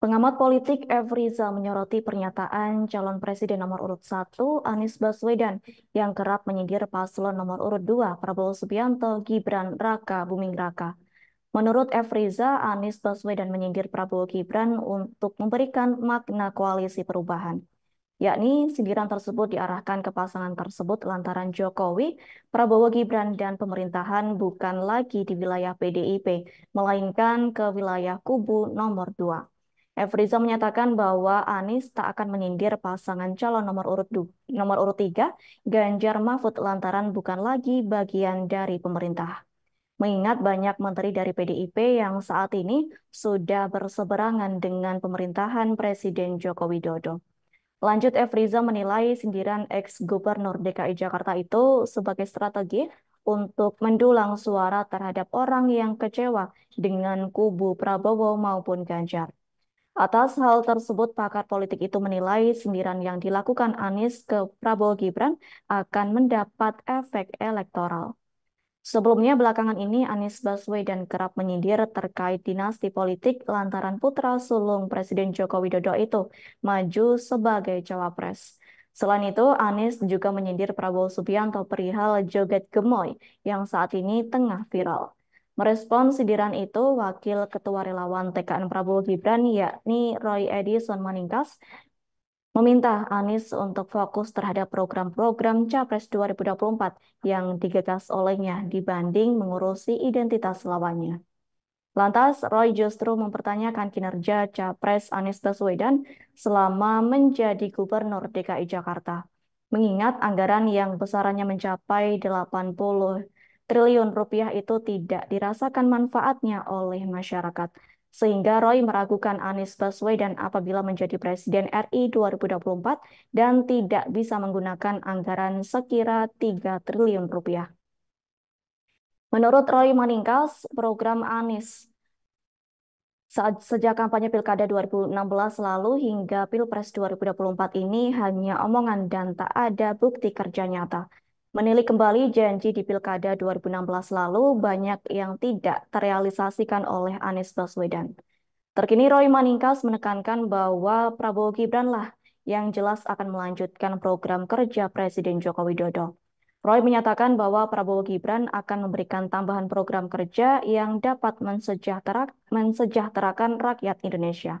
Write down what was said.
Pengamat politik F. Rizal menyoroti pernyataan calon presiden nomor urut 1 Anies Baswedan yang kerap menyindir paslon nomor urut 2 Prabowo Subianto Gibran Raka Buming Raka. Menurut F. Riza, Anies Baswedan menyindir Prabowo Gibran untuk memberikan makna koalisi perubahan. Yakni sindiran tersebut diarahkan ke pasangan tersebut lantaran Jokowi, Prabowo Gibran, dan pemerintahan bukan lagi di wilayah PDIP, melainkan ke wilayah kubu nomor 2. Efriza menyatakan bahwa Anies tak akan menindir pasangan calon nomor urut du, nomor urut 3, Ganjar Mahfud lantaran bukan lagi bagian dari pemerintah. Mengingat banyak menteri dari PDIP yang saat ini sudah berseberangan dengan pemerintahan Presiden Joko Widodo. Lanjut Efriza menilai sindiran ex-gubernur DKI Jakarta itu sebagai strategi untuk mendulang suara terhadap orang yang kecewa dengan kubu Prabowo maupun Ganjar. Atas hal tersebut, pakar politik itu menilai sindiran yang dilakukan Anies ke Prabowo Gibran akan mendapat efek elektoral. Sebelumnya, belakangan ini Anies Baswedan kerap menyindir terkait dinasti politik lantaran putra sulung Presiden Joko Widodo itu maju sebagai cawapres. Selain itu, Anies juga menyindir Prabowo Subianto perihal joget gemoy yang saat ini tengah viral. Merespon sindiran itu, Wakil Ketua Relawan TKN Prabowo Gibran, yakni Roy Edison Maningkas, meminta Anies untuk fokus terhadap program-program Capres 2024 yang digagas olehnya dibanding mengurusi identitas lawannya. Lantas, Roy justru mempertanyakan kinerja Capres Anies Baswedan selama menjadi Gubernur DKI Jakarta, mengingat anggaran yang besarannya mencapai 80 triliun rupiah itu tidak dirasakan manfaatnya oleh masyarakat. Sehingga Roy meragukan Anies Baswedan apabila menjadi Presiden RI 2024 dan tidak bisa menggunakan anggaran sekira 3 triliun rupiah. Menurut Roy Maningkas, program Anies sejak kampanye Pilkada 2016 lalu hingga Pilpres 2024 ini hanya omongan dan tak ada bukti kerja nyata. Menilik kembali janji di Pilkada 2016 lalu, banyak yang tidak terrealisasikan oleh Anies Baswedan. Terkini Roy Maningkas menekankan bahwa Prabowo Gibran lah yang jelas akan melanjutkan program kerja Presiden Joko Widodo. Roy menyatakan bahwa Prabowo Gibran akan memberikan tambahan program kerja yang dapat mensejahterakan rakyat Indonesia.